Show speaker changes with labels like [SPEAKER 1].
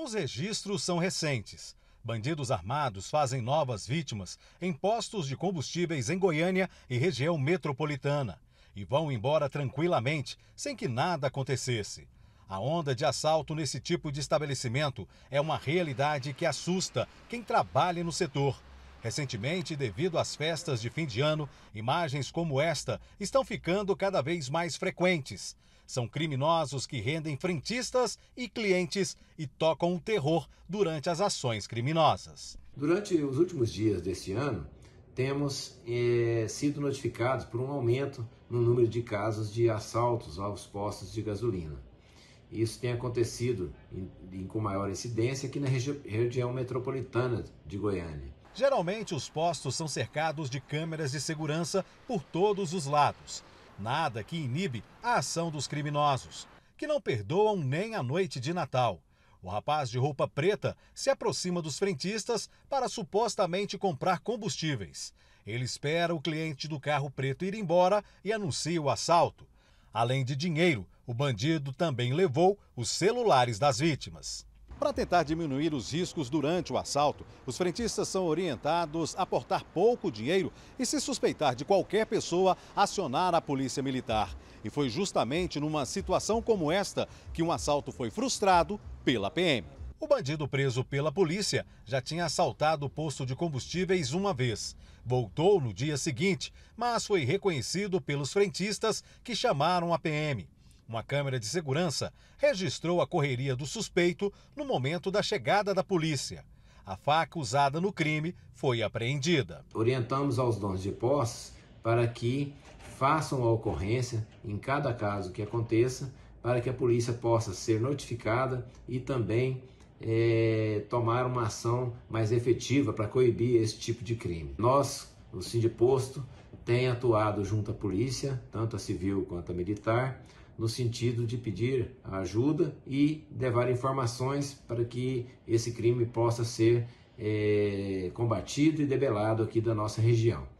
[SPEAKER 1] Os registros são recentes. Bandidos armados fazem novas vítimas em postos de combustíveis em Goiânia e região metropolitana e vão embora tranquilamente, sem que nada acontecesse. A onda de assalto nesse tipo de estabelecimento é uma realidade que assusta quem trabalha no setor Recentemente, devido às festas de fim de ano, imagens como esta estão ficando cada vez mais frequentes. São criminosos que rendem frentistas e clientes e tocam o terror durante as ações criminosas.
[SPEAKER 2] Durante os últimos dias deste ano, temos eh, sido notificados por um aumento no número de casos de assaltos aos postos de gasolina. Isso tem acontecido em, em, com maior incidência aqui na regi região metropolitana de Goiânia.
[SPEAKER 1] Geralmente, os postos são cercados de câmeras de segurança por todos os lados. Nada que inibe a ação dos criminosos, que não perdoam nem a noite de Natal. O rapaz de roupa preta se aproxima dos frentistas para supostamente comprar combustíveis. Ele espera o cliente do carro preto ir embora e anuncia o assalto. Além de dinheiro, o bandido também levou os celulares das vítimas. Para tentar diminuir os riscos durante o assalto, os frentistas são orientados a portar pouco dinheiro e, se suspeitar de qualquer pessoa, acionar a polícia militar. E foi justamente numa situação como esta que um assalto foi frustrado pela PM. O bandido preso pela polícia já tinha assaltado o posto de combustíveis uma vez. Voltou no dia seguinte, mas foi reconhecido pelos frentistas que chamaram a PM. Uma câmera de segurança registrou a correria do suspeito no momento da chegada da polícia. A faca usada no crime foi apreendida.
[SPEAKER 2] Orientamos aos donos de posse para que façam a ocorrência em cada caso que aconteça, para que a polícia possa ser notificada e também é, tomar uma ação mais efetiva para coibir esse tipo de crime. Nós, o Sindiposto, tem atuado junto à polícia, tanto a civil quanto a militar, no sentido de pedir ajuda e levar informações para que esse crime possa ser é, combatido e debelado aqui da nossa região.